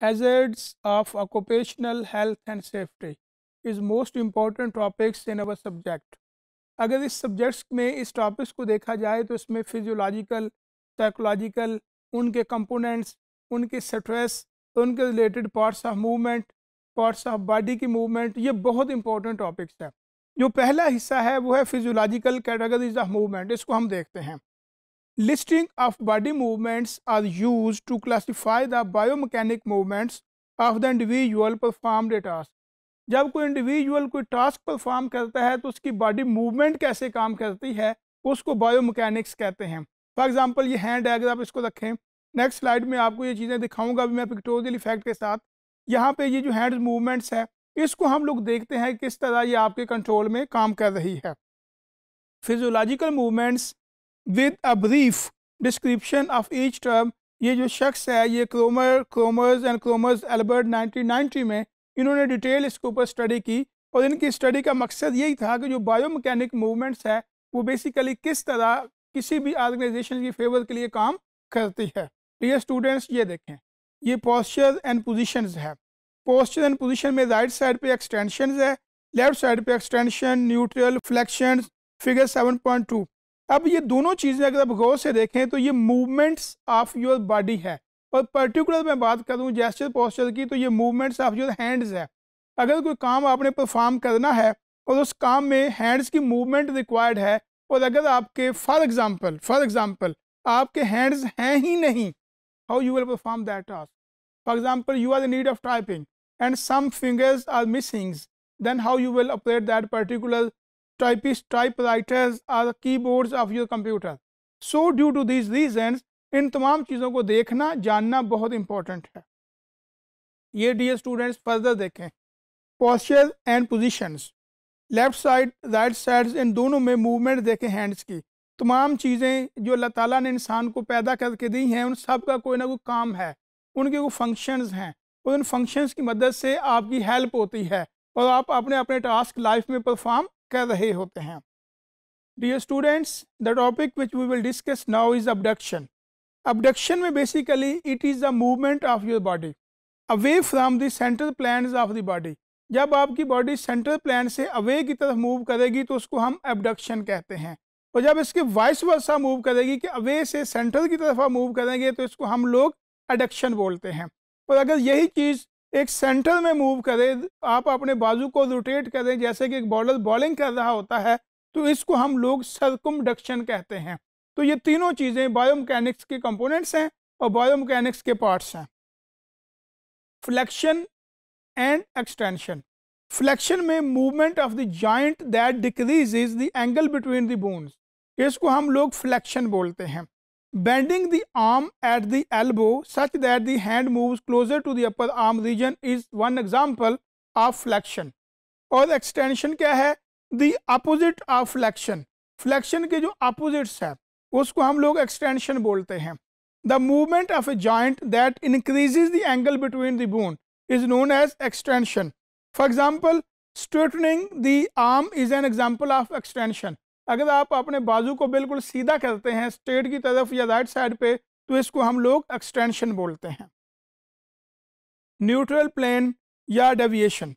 hazards of occupational health and safety is most important topics in our subject अगर इस subjects में इस topics को देखा जाए तो इसमें फिजियोलॉजिकल साइकोलॉजिकल उनके कंपोनेंट्स उनके स्ट्रेस उनके related parts of movement parts of body की मूवमेंट ये बहुत इंपॉर्टेंट टॉपिक्स है जो पहला हिस्सा है वो है फिजियोलॉजिकल कैटेगरीज ऑफ मूवमेंट इसको हम देखते हैं Listing of body movements are used to classify the biomechanic movements of the individual performed a task जब कोई इंडिविजुअल कोई टास्क परफॉर्म करता है तो उसकी बॉडी मूवमेंट कैसे काम करती है उसको बायोमैकेनिक्स कहते हैं फॉर एग्जाम्पल ये हैंड है अगर आप इसको रखें नेक्स्ट स्लाइड में आपको ये चीज़ें दिखाऊंगा भी मैं पिक्टोरियल इफेक्ट के साथ यहाँ पे ये जो हैंड मूवमेंट्स है इसको हम लोग देखते हैं किस तरह ये आपके कंट्रोल में काम कर रही है physiological movements with a brief description of each term ये जो शख्स है ये क्रोमर क्रोमर्स एंड क्रोमर्स एल्बर्ट 1990 में इन्होंने डिटेल इसके ऊपर स्टडी की और इनकी स्टडी का मकसद यही था कि जो बायोमैकेनिक मूवमेंट्स है वो बेसिकली किस तरह किसी भी ऑर्गेनाइजेशन की फेवर के लिए काम करती है ये स्टूडेंट्स ये देखें ये पोस्चर एंड पोजिशन है पोस्चर एंड पोजिशन में राइट साइड पर एक्सटेंशन है लेफ्ट साइड पर extension neutral flexion figure two अब ये दोनों चीज़ें अगर आप गौर से देखें तो ये मूवमेंट्स ऑफ योर बॉडी है और पर्टिकुलर मैं बात करूँ जेस्चर पोस्चर की तो ये मूवमेंट्स ऑफ योर हैंड्स है अगर कोई काम आपने परफॉर्म करना है और उस काम में हैंड्स की मूवमेंट रिक्वायर्ड है और अगर आपके फॉर एग्ज़ाम्पल फॉर एग्ज़ाम्पल आपके हैंड्स हैं ही नहीं how you will perform that task for example you are in need of typing and some fingers are missings then how you will operate that particular typist typewriters are the keyboards of your computer. So due to these reasons, इन तमाम चीज़ों को देखना जानना बहुत important है ये डी स्टूडेंट्स फर्दर देखें posture and positions left side right side इन दोनों में मूवमेंट देखें हैंड्स की तमाम चीज़ें जो अल्लाह ताला ने इंसान को पैदा करके दी हैं उन सब का कोई ना कोई काम है उनके वो फंक्शंस हैं और उन फंक्शंस की मदद से आपकी हेल्प होती है और आप अपने अपने टास्क लाइफ में परफॉर्म कर रहे होते हैं dear students the topic which we will discuss now is abduction abduction में basically it is the movement of your body away from the central plane of the body जब आपकी body central plane से away की तरफ move करेगी तो उसको हम एबडक्शन कहते हैं और जब इसके वाइस वर्सा मूव करेगी कि अवे से सेंट्रल की तरफ मूव करेंगे तो इसको हम लोग एडक्शन बोलते हैं और अगर यही चीज़ एक सेंटर में मूव करें आप अपने बाजू को रोटेट करें जैसे कि एक बॉलर बॉलिंग कर रहा होता है तो इसको हम लोग डक्शन कहते हैं तो ये तीनों चीज़ें बायोमकैनिक्स के कंपोनेंट्स हैं और बायोमकैनिक्स के पार्ट्स हैं फ्लैक्शन एंड एक्सटेंशन फ्लैक्शन में movement of the joint that decrease is the angle between the bones इसको हम लोग फ्लैक्शन बोलते हैं Bending the arm at the elbow such that the hand moves closer to the upper arm region is one example of flexion. और extension क्या है The opposite of flexion. Flexion के जो opposites है उसको हम लोग extension बोलते हैं The movement of a joint that increases the angle between the bone is known as extension. For example, straightening the arm is an example of extension. अगर आप अपने बाजू को बिल्कुल सीधा करते हैं स्ट्रेट की तरफ या राइट साइड पे तो इसको हम लोग एक्सटेंशन बोलते हैं न्यूट्रल प्लेन या deviation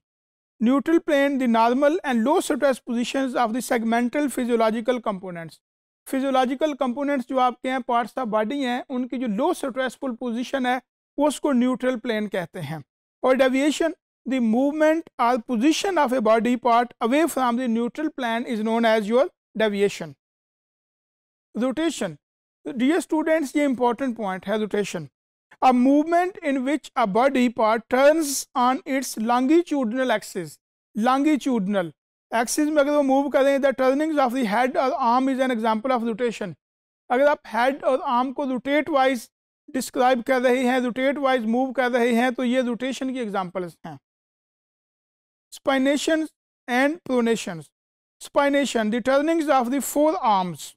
neutral plane the normal and low stress position of the segmental physiological components physiological components जो आपके हैं पार्ट्स ऑफ बॉडी हैं उनकी जो लो स्ट्रेसफुल पोजिशन है उसको न्यूट्रल प्लेन कहते हैं और deviation the movement or position of a body part away from the neutral plane is known as your deviation. Rotation. Dear students, ये important point है rotation. A movement in which a body part turns on its longitudinal axis. Longitudinal axis में अगर वो move करें the turnings of the head or arm is an example of rotation. अगर आप head और arm को rotate wise describe कर रहे हैं रोटेट वाइज मूव कर रहे हैं तो ये रोटेशन की एग्जांपल्स हैं supination and pronation spination, the turnings of the forearms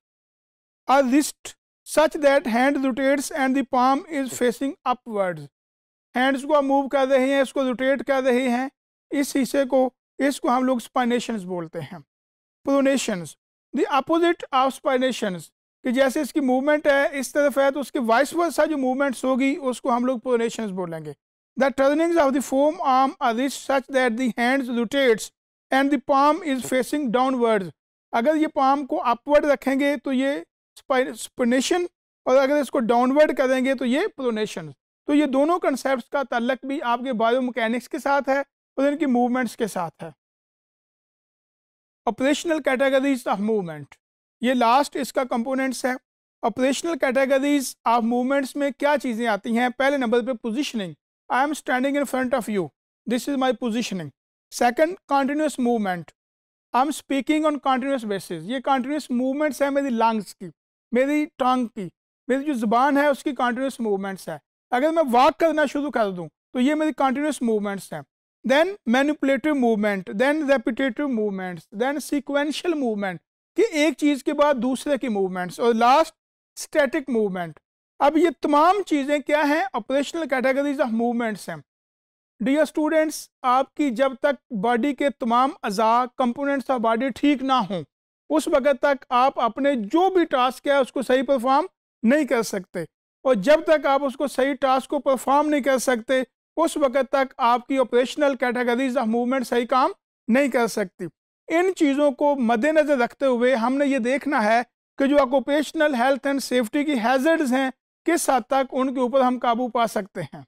are wrist such that hand rotates and the palm is facing upwards. Hands को मूव कर रहे हैं इसको रोटेट कर रहे हैं इस हिस्से को इसको हम लोग स्पाइनेशंस बोलते हैं pronations the opposite of supinations कि जैसे इसकी मूवमेंट है इस तरफ है तो उसके वाइस वर्सा जो मूवमेंट्स होगी उसको हम लोग प्रोनेशंस बोलेंगे the turnings of the forearm or reach such that the hands rotates and the palm is facing downwards अगर ये पाम को अपवर्ड रखेंगे तो ये स्पोनेशन और अगर इसको डाउनवर्ड करेंगे तो ये प्रोनेशन तो ये दोनों कंसेप्ट का तल्लक भी आपके बायो मकैनिक्स के साथ है और इनकी मूवमेंट्स के साथ है ऑपरेशनल कैटेगरीज ऑफ मूवमेंट ये लास्ट इसका कंपोनेंट्स है ऑपरेशनल कैटेगरीज ऑफ मूवमेंट्स में क्या चीज़ें आती हैं पहले नंबर पे positioning I am standing in front of you this is my positioning second continuous movement I am speaking on continuous basis ये कंटिन्यूस मूवमेंट्स है मेरी लंग्स की मेरी टंग की मेरी जो जुबान है उसकी कंटिन्यूस मूवमेंट्स है अगर मैं वॉक करना शुरू कर दूँ तो ये मेरी कंटिन्यूस मूवमेंट्स हैं then manipulative movement then repetitive movements then sequential movement कि एक चीज़ के बाद दूसरे की मूवमेंट्स और लास्ट स्टेटिक मूवमेंट अब ये तमाम चीज़ें क्या हैं ऑपरेशनल कैटेगरीज ऑफ मूवमेंट्स हैं डियर स्टूडेंट्स आपकी जब तक बॉडी के तमाम अज़ा कंपोनेंट्स ऑफ बॉडी ठीक ना हो उस वक़्त तक आप अपने जो भी टास्क है उसको सही परफॉर्म नहीं कर सकते और जब तक आप उसको सही टास्क को परफॉर्म नहीं कर सकते उस वक़्त तक आपकी ऑपरेशनल कैटेगरीज ऑफ मूवमेंट सही काम नहीं कर सकती इन चीज़ों को मद्देनज़र रखते हुए हमने ये देखना है कि जो ऑक्यूपेशनल हेल्थ एंड सेफ्टी की हैजर्ड्स हैं किस हद तक उनके ऊपर हम काबू पा सकते हैं